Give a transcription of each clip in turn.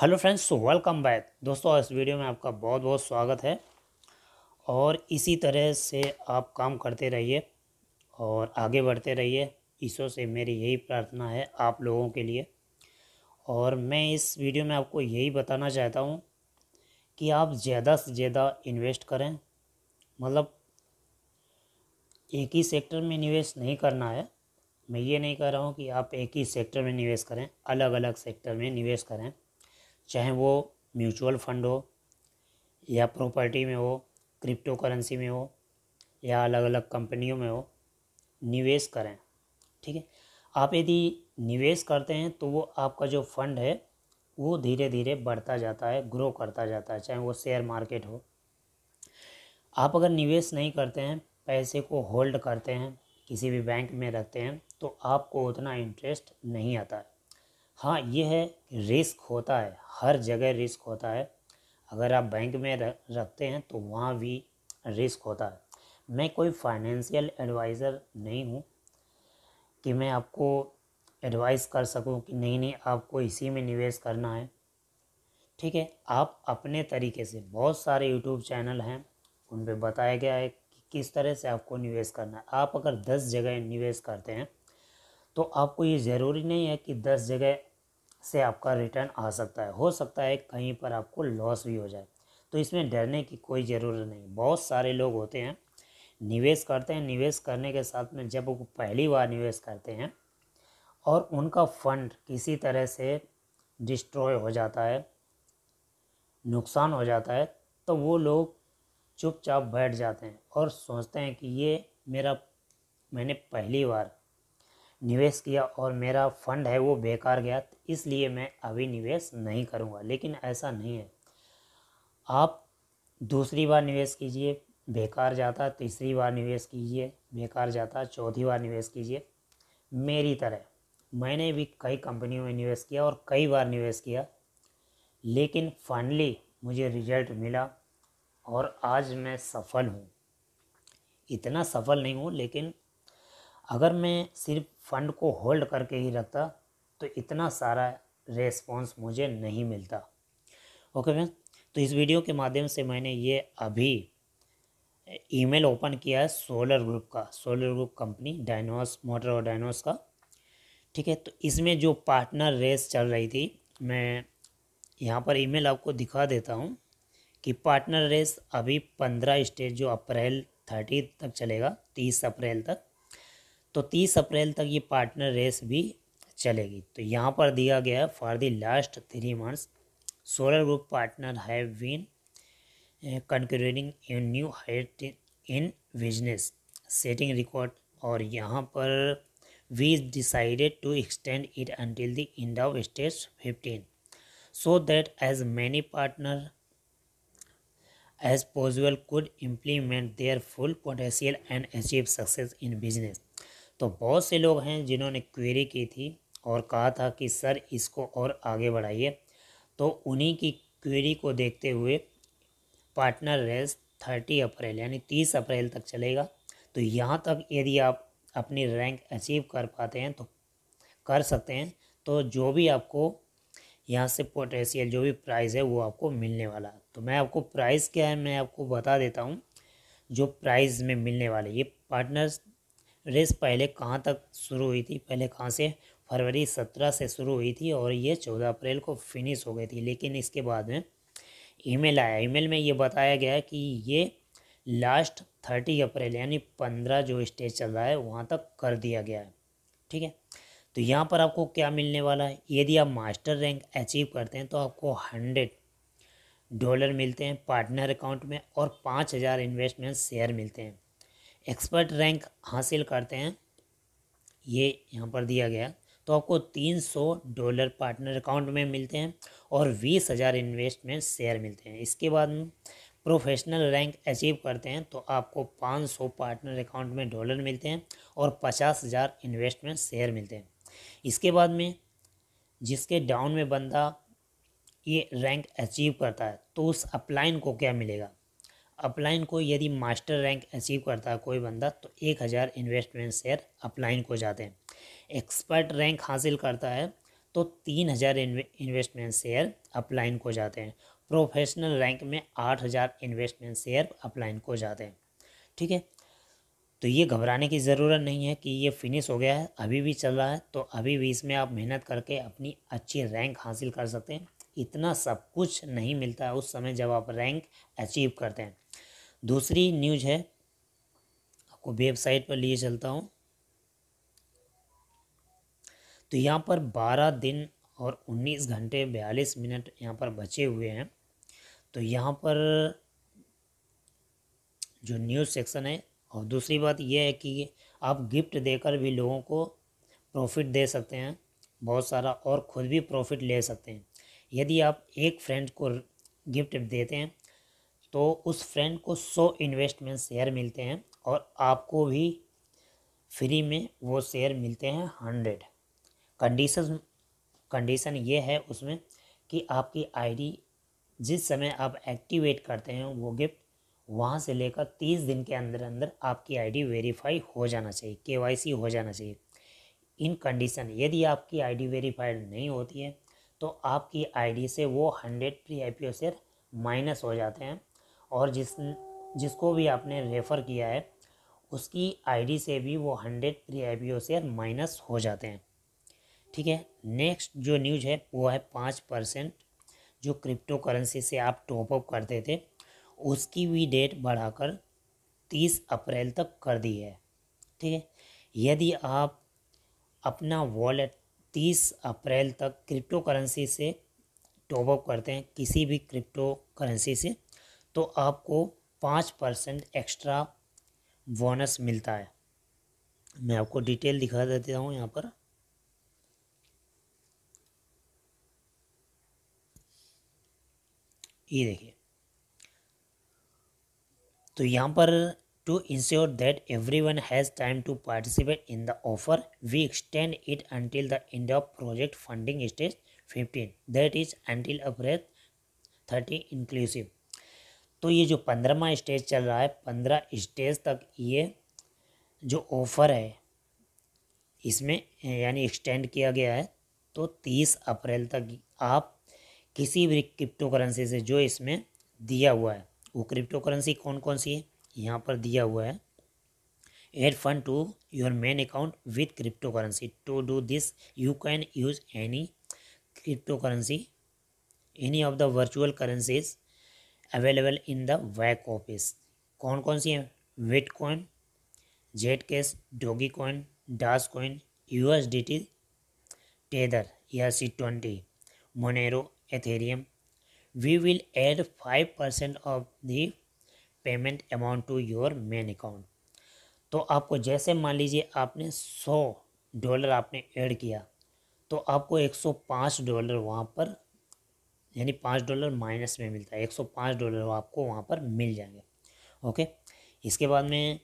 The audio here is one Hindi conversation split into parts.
हेलो फ्रेंड्स वेलकम बैक दोस्तों इस वीडियो में आपका बहुत बहुत स्वागत है और इसी तरह से आप काम करते रहिए और आगे बढ़ते रहिए ईश्वर से मेरी यही प्रार्थना है आप लोगों के लिए और मैं इस वीडियो में आपको यही बताना चाहता हूँ कि आप ज़्यादा से ज़्यादा इन्वेस्ट करें मतलब एक ही सेक्टर में निवेश नहीं करना है मैं ये नहीं कह रहा हूँ कि आप एक ही सेक्टर में निवेश करें अलग अलग सेक्टर में निवेश करें चाहे वो म्यूचुअल फंड हो या प्रॉपर्टी में हो क्रिप्टो करेंसी में हो या अलग अलग कंपनियों में हो निवेश करें ठीक है आप यदि निवेश करते हैं तो वो आपका जो फंड है वो धीरे धीरे बढ़ता जाता है ग्रो करता जाता है चाहे वो शेयर मार्केट हो आप अगर निवेश नहीं करते हैं पैसे को होल्ड करते हैं किसी भी बैंक में रखते हैं तो आपको उतना इंटरेस्ट नहीं आता है हाँ ये है रिस्क होता है हर जगह रिस्क होता है अगर आप बैंक में रखते हैं तो वहाँ भी रिस्क होता है मैं कोई फाइनेंशियल एडवाइज़र नहीं हूँ कि मैं आपको एडवाइस कर सकूँ कि नहीं नहीं आपको इसी में निवेश करना है ठीक है आप अपने तरीके से बहुत सारे यूट्यूब चैनल हैं उन पर बताया गया है कि किस तरह से आपको निवेश करना है आप अगर दस जगह निवेश करते हैं तो आपको ये ज़रूरी नहीं है कि दस जगह से आपका रिटर्न आ सकता है हो सकता है कहीं पर आपको लॉस भी हो जाए तो इसमें डरने की कोई ज़रूरत नहीं बहुत सारे लोग होते हैं निवेश करते हैं निवेश करने के साथ में जब वो पहली बार निवेश करते हैं और उनका फंड किसी तरह से डिस्ट्रॉय हो जाता है नुकसान हो जाता है तो वो लोग चुपचाप बैठ जाते हैं और सोचते हैं कि ये मेरा मैंने पहली बार निवेश किया और मेरा फंड है वो बेकार गया इसलिए मैं अभी निवेश नहीं करूँगा लेकिन ऐसा नहीं है आप दूसरी बार निवेश कीजिए बेकार जाता तीसरी बार निवेश कीजिए बेकार जाता चौथी बार निवेश कीजिए मेरी तरह मैंने भी कई कंपनियों में निवेश किया और कई बार निवेश किया लेकिन फाइनली मुझे रिजल्ट मिला और आज मैं सफल हूँ इतना सफल नहीं हूँ लेकिन अगर मैं सिर्फ फंड को होल्ड करके ही रखता तो इतना सारा रेस्पॉन्स मुझे नहीं मिलता ओके मैम तो इस वीडियो के माध्यम से मैंने ये अभी ईमेल ओपन किया है सोलर ग्रुप का solar group company Dynos motor और डायनोस का ठीक है तो इसमें जो पार्टनर रेस चल रही थी मैं यहाँ पर ईमेल आपको दिखा देता हूँ कि पार्टनर रेस अभी पंद्रह स्टेज जो अप्रैल थर्टी तक चलेगा तीस अप्रैल तक तो तीस अप्रैल तक ये पार्टनर रेस भी चलेगी तो यहाँ पर दिया गया है for the last three months solar group partner have been conquering in new height in business setting record और यहाँ पर we decided to extend it until the end of stage fifteen so that as many partner as possible could implement their full potential and achieve success in business तो बहुत से लोग हैं जिन्होंने क्वेरी की थी और कहा था कि सर इसको और आगे बढ़ाइए तो उन्हीं की क्वेरी को देखते हुए पार्टनर रेस थर्टी अप्रैल यानी तीस अप्रैल तक चलेगा तो यहाँ तक यदि आप अपनी रैंक अचीव कर पाते हैं तो कर सकते हैं तो जो भी आपको यहाँ से पोटेशियल जो भी प्राइस है वो आपको मिलने वाला है तो मैं आपको प्राइस क्या है मैं आपको बता देता हूँ जो प्राइस में मिलने वाले ये पार्टनर्स रेस पहले कहाँ तक शुरू हुई थी पहले कहाँ से फरवरी सत्रह से शुरू हुई थी और ये चौदह अप्रैल को फिनिश हो गई थी लेकिन इसके बाद में ईमेल आया ईमेल में ये बताया गया कि ये लास्ट थर्टी अप्रैल यानी पंद्रह जो स्टेज चल रहा है वहाँ तक कर दिया गया है ठीक है तो यहाँ पर आपको क्या मिलने वाला है यदि आप मास्टर रैंक अचीव करते हैं तो आपको हंड्रेड डॉलर मिलते हैं पार्टनर अकाउंट में और पाँच हज़ार इन्वेस्टमेंट शेयर मिलते हैं एक्सपर्ट रैंक हासिल करते हैं ये यहाँ पर दिया गया तो आपको 300 डॉलर पार्टनर अकाउंट में मिलते हैं और बीस हज़ार इन्वेस्टमेंट शेयर मिलते हैं इसके बाद में प्रोफेशनल रैंक अचीव करते हैं तो आपको 500 पार्टनर अकाउंट में डॉलर मिलते हैं और पचास हज़ार इन्वेस्टमेंट शेयर मिलते हैं इसके बाद में जिसके डाउन में बंदा ये रैंक अचीव करता है तो उस अपलाइन को क्या मिलेगा अपलाइन को यदि मास्टर रैंक अचीव करता है कोई बंदा तो एक हज़ार इन्वेस्टमेंट शेयर अपलाइन को जाते हैं एक्सपर्ट रैंक हासिल करता है तो तीन हज़ार इन्वेस्टमेंट शेयर अपलाइन को जाते हैं प्रोफेशनल रैंक में आठ हज़ार इन्वेस्टमेंट शेयर अपलाइन को जाते हैं ठीक है तो ये घबराने की ज़रूरत नहीं है कि ये फिनिश हो गया है अभी भी चल रहा है तो अभी भी इसमें आप मेहनत करके अपनी अच्छी रैंक हासिल कर सकते हैं इतना सब कुछ नहीं मिलता है उस समय जब आप रैंक अचीव करते हैं दूसरी न्यूज है आपको वेबसाइट पर लिए चलता हूँ तो यहाँ पर बारह दिन और उन्नीस घंटे बयालीस मिनट यहाँ पर बचे हुए हैं तो यहाँ पर जो न्यूज़ सेक्शन है और दूसरी बात यह है कि आप गिफ्ट देकर भी लोगों को प्रॉफिट दे सकते हैं बहुत सारा और ख़ुद भी प्रॉफिट ले सकते हैं यदि आप एक फ्रेंड को गिफ्ट देते हैं तो उस फ्रेंड को सौ इन्वेस्टमेंट शेयर मिलते हैं और आपको भी फ्री में वो शेयर मिलते हैं हंड्रेड कंडीशन कंडीशन ये है उसमें कि आपकी आईडी जिस समय आप एक्टिवेट करते हैं वो गिफ्ट वहाँ से लेकर तीस दिन के अंदर अंदर आपकी आईडी वेरीफाई हो जाना चाहिए केवाईसी हो जाना चाहिए इन कंडीशन यदि आपकी आईडी वेरीफाइड नहीं होती है तो आपकी आईडी से वो hundred pre I share minus हो जाते हैं और जिस जिसको भी आपने रेफ़र किया है उसकी आईडी से भी वो hundred pre I share minus हो जाते हैं ठीक है नेक्स्ट जो न्यूज है वो है पाँच परसेंट जो क्रिप्टो करेंसी से आप टॉपअप करते थे उसकी भी डेट बढ़ाकर तीस अप्रैल तक कर दी है ठीक है यदि आप अपना वॉलेट तीस अप्रैल तक क्रिप्टो करेंसी से टॉपअप करते हैं किसी भी क्रिप्टो करेंसी से तो आपको पाँच परसेंट एक्स्ट्रा बोनस मिलता है मैं आपको डिटेल दिखा देता हूँ यहाँ पर ये देखिए तो यहाँ पर to ensure that everyone has time to participate in the offer we extend it until the end of project funding stage fifteen that is until April thirty inclusive तो ये जो पंद्रहवा स्टेज चल रहा है पंद्रह स्टेज तक ये जो ऑफ़र है इसमें यानी एक्सटेंड किया गया है तो तीस अप्रैल तक आप किसी भी क्रिप्टो करेंसी से जो इसमें दिया हुआ है वो क्रिप्टो करेंसी कौन कौन सी है यहाँ पर दिया हुआ है add fund to your main account with crypto currency to do this you can use any crypto currency any of the virtual currencies available in the back office कौन कौन सी हैं Bitcoin Zcash Dogecoin Dash coin U S D T Tether या C twenty Monero Ethereum we will add five percent of the payment amount to your main account तो आपको जैसे मान लीजिए आपने सौ डॉलर आपने ऐड किया तो आपको एक सौ पाँच डॉलर वहाँ पर यानी पाँच डॉलर माइनस में मिलता है एक सौ पाँच डॉलर आपको वहाँ पर मिल जाएंगे ओके इसके बाद में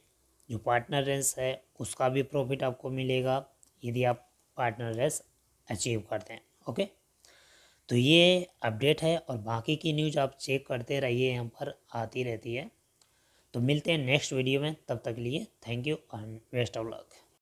जो पार्टनर रेस है उसका भी प्रॉफिट आपको मिलेगा यदि आप पार्टनर रेस अचीव करते हैं ओके तो ये अपडेट है और बाकी की न्यूज आप चेक करते रहिए यहाँ पर आती रहती है तो मिलते हैं नेक्स्ट वीडियो में तब तक लिए thank you and best of luck